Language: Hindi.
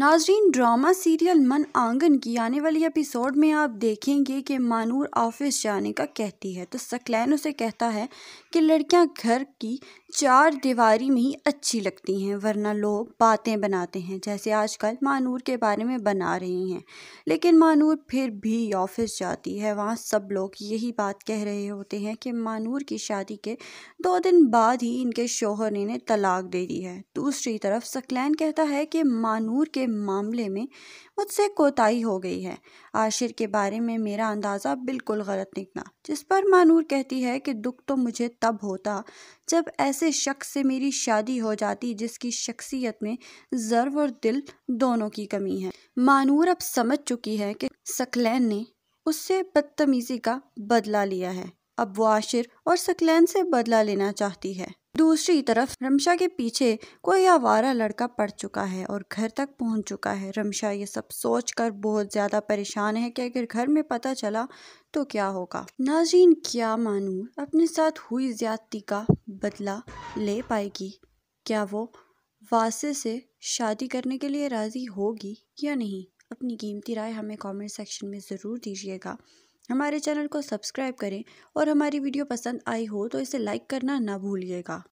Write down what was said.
नाजरीन ड्रामा सीरियल मन आंगन की आने वाली एपिसोड में आप देखेंगे कि मानूर ऑफिस जाने का कहती है तो सकलैन उसे कहता है कि लड़कियां घर की चार दीवारी में ही अच्छी लगती हैं वरना लोग बातें बनाते हैं जैसे आजकल मानूर के बारे में बना रहे हैं लेकिन मानूर फिर भी ऑफिस जाती है वहाँ सब लोग यही बात कह रहे होते हैं कि मानूर की शादी के दो दिन बाद ही इनके शोहर ने तलाक दे दी है दूसरी तरफ सकलैन कहता है कि मानूर के मामले में मुझसे कोताही हो गई है आशिर के बारे में मेरा अंदाज़ा बिल्कुल गलत निकला जिस पर मानूर कहती है कि दुख तो मुझे तब होता जब ऐसे शख्स से मेरी शादी हो जाती जिसकी शख्सियत में ज़र्व और दिल दोनों की कमी है मानूर अब समझ चुकी है कि सकलैन ने उससे बदतमीज़ी का बदला लिया है अब वो आशिर और सकलैन से बदला लेना चाहती है दूसरी तरफ रमशा के पीछे कोई आवारा लड़का पड़ चुका है और घर तक पहुंच चुका है रमशा ये सब सोच कर बहुत ज़्यादा परेशान है कि अगर घर में पता चला तो क्या होगा नाजीन क्या मानू अपने साथ हुई ज्यादती का बदला ले पाएगी क्या वो वासे से शादी करने के लिए राज़ी होगी या नहीं अपनी कीमती राय हमें कमेंट सेक्शन में ज़रूर दीजिएगा हमारे चैनल को सब्सक्राइब करें और हमारी वीडियो पसंद आई हो तो इसे लाइक करना ना भूलिएगा